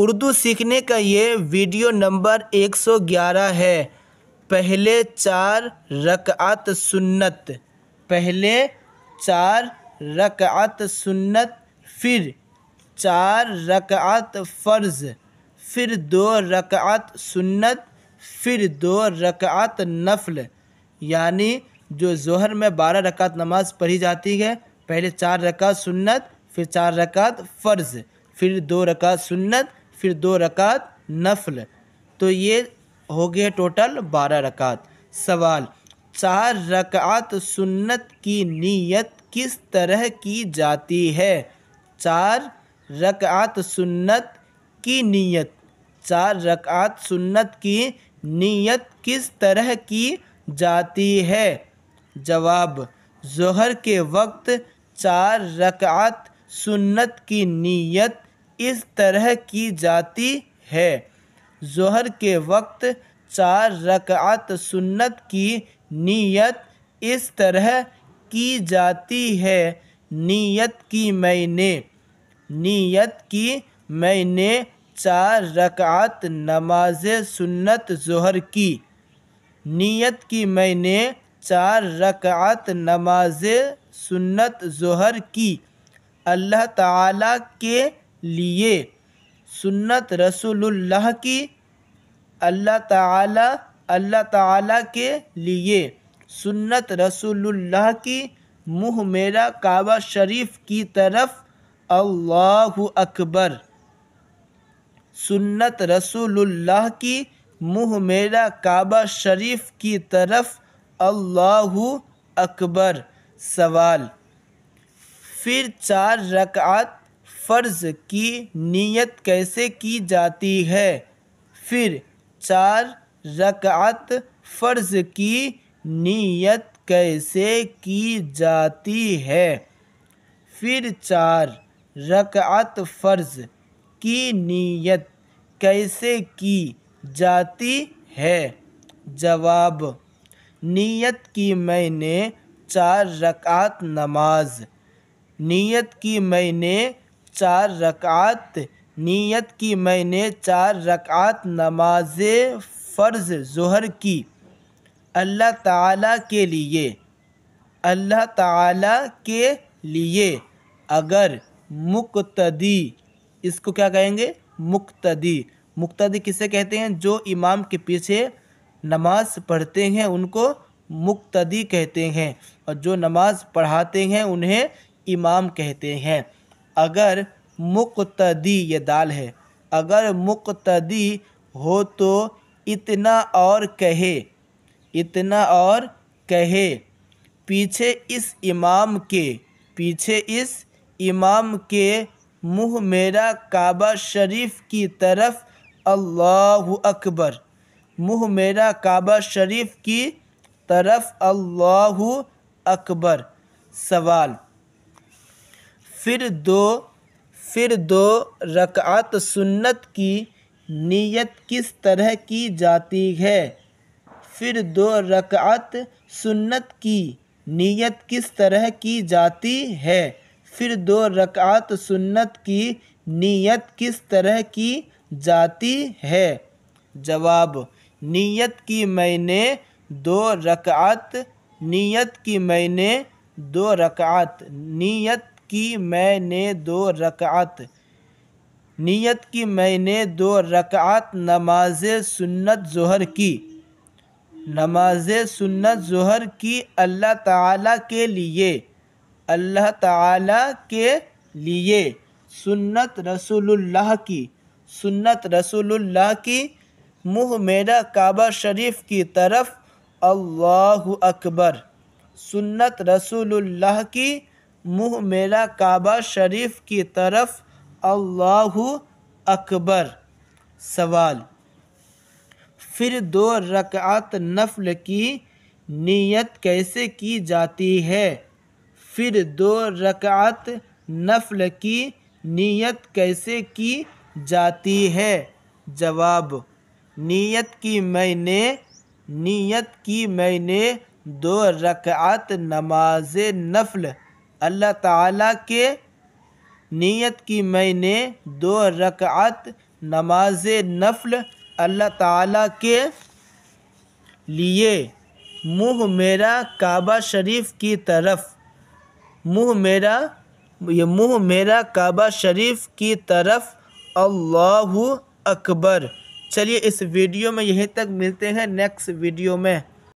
उर्दू सीखने का ये वीडियो नंबर 111 है पहले चार रकअत सुन्नत पहले चार रकअत सुन्नत फिर चार रकअत फ़र्ज़ फिर दो रकअत सुन्नत फिर दो रकअत नफल यानी जो जहर में बारह रकात नमाज पढ़ी जाती है पहले चार रकात सुन्नत फिर चार रकात फ़र्ज़ फिर दो रकात सुन्नत फिर दो रकात नफल तो ये हो गए टोटल बारह रकात सवाल चार रकात सुन्नत की नीयत किस तरह की जाती है चार रकात सुन्नत की नीयत चार रकात सुन्नत की नीयत किस तरह की जाती है जवाब जहर के वक्त चार रकात सुन्नत की नीयत इस तरह की जाती है जहर के वक्त चार रकात सुन्नत की नीयत इस तरह की जाती है नीयत की मैंने नीयत की मैंने चार रकात नमाज सुन्नत जहर की नीयत की मैंने चार रकात नमाज सुन्नत जहर की अल्लाह ताला के लिए सुन्नत रसूलुल्लाह की अल्लाह ताला अल्लाह ताला के लिए सुन्नत रसूलुल्लाह की मुँह मेरा काबा शरीफ की तरफ अल्लाह अकबर सुन्नत रसूलुल्लाह की मुँह मेरा काबा शरीफ की तरफ अल्लाह अकबर सवाल फिर चार रकात फ़र्ज़ की नीयत कैसे की जाती है फिर चार रकात फ़र्ज़ की नीयत कैसे की जाती है फिर चार रकात फ़र्ज़ की नीयत कैसे की जाती है जवाब नीयत की मैंने चार रकात नमाज नीयत की मैंने चार रकात नीयत की मैंने चार रकात नमाज फ़र्ज़ जहर की अल्लाह ताला के लिए अल्लाह ताला के लिए अगर मुक्तदी इसको क्या कहेंगे मुक्तदी मुक्तदी किसे कहते हैं जो इमाम के पीछे नमाज पढ़ते हैं उनको मुक्तदी कहते हैं और जो नमाज़ पढ़ाते हैं उन्हें इमाम कहते हैं अगर मुक्तदी ये दाल है अगर मुक्तदी हो तो इतना और कहे इतना और कहे पीछे इस इमाम के पीछे इस इमाम के मुँह मेरा काबा शरीफ की तरफ अल्लाह अकबर मुँह मेरा काबा शरीफ की तरफ अल्लाह अकबर सवाल फिर दो फिर दो रकात सुन्नत की नीयत किस तरह की जाती है फिर दो रकात सुन्नत की नीयत किस तरह की जाती है फिर दो रकात सुन्नत की नीयत किस तरह की जाती है जवाब नीयत की मैंने दो रकात नीयत की मैंने दो रकात नीयत की मैंने दो रकात नियत की मैंने दो रकात नमाज सुन्नत जहर की नमाज सुन्नत जहर की अल्लाह ताला के लिए अल्लाह ताला के लिए सुन्नत रसूलुल्लाह की सुन्नत रसूलुल्लाह की मुँह मेरा काबा शरीफ की तरफ अल्लाह अकबर सुन्नत रसूलुल्लाह की मुँह मेरा काबा शरीफ की तरफ अल्लाह अकबर सवाल फिर दो रकात नफल की नीयत कैसे की जाती है फिर दो रकात नफल की नीयत कैसे की जाती है जवाब नीयत की मैंने नीयत की मैंने दो रकात नमाज नफल अल्लाह ताला के नीयत की मैंने दो रकात नमाज नफल अल्लाह ताला के लिए मुँह मेरा काबा शरीफ की तरफ मुँह मेरा ये मुँह मेरा काबा शरीफ की तरफ अल्लाह अकबर चलिए इस वीडियो में यहीं तक मिलते हैं नेक्स्ट वीडियो में